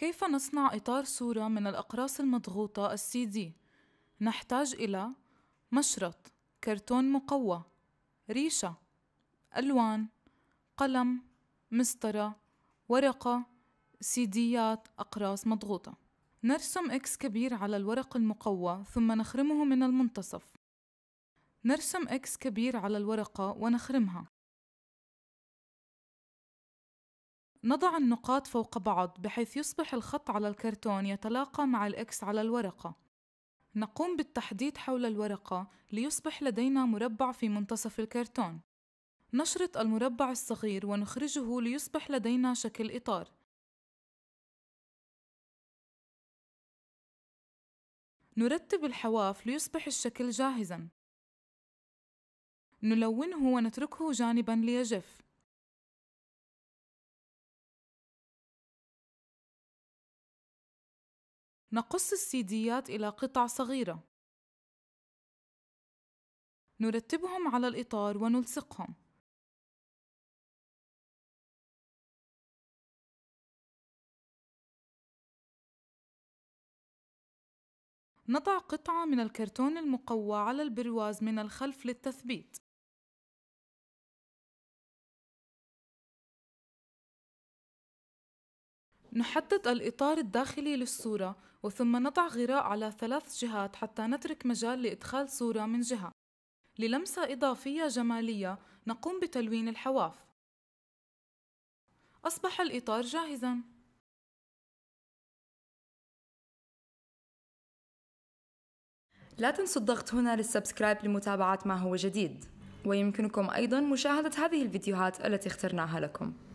كيف نصنع إطار صورة من الأقراص المضغوطة السي دي؟ نحتاج إلى مشرط، كرتون مقوى، ريشة، ألوان، قلم، مسطرة، ورقة، سيديات، أقراص مضغوطة. نرسم إكس كبير على الورق المقوى ثم نخرمه من المنتصف. نرسم إكس كبير على الورقة ونخرمها. نضع النقاط فوق بعض بحيث يصبح الخط على الكرتون يتلاقى مع الإكس على الورقة. نقوم بالتحديد حول الورقة ليصبح لدينا مربع في منتصف الكرتون. نشرط المربع الصغير ونخرجه ليصبح لدينا شكل إطار. نرتب الحواف ليصبح الشكل جاهزاً. نلونه ونتركه جانباً ليجف. نقص السيديات إلى قطع صغيرة نرتبهم على الإطار ونلصقهم نضع قطعة من الكرتون المقوى على البرواز من الخلف للتثبيت نحدد الإطار الداخلي للصورة وثم نضع غراء على ثلاث جهات حتى نترك مجال لإدخال صورة من جهة للمسة إضافية جمالية نقوم بتلوين الحواف أصبح الإطار جاهزاً لا تنسوا الضغط هنا للسبسكرايب لمتابعة ما هو جديد ويمكنكم أيضا مشاهدة هذه الفيديوهات التي اخترناها لكم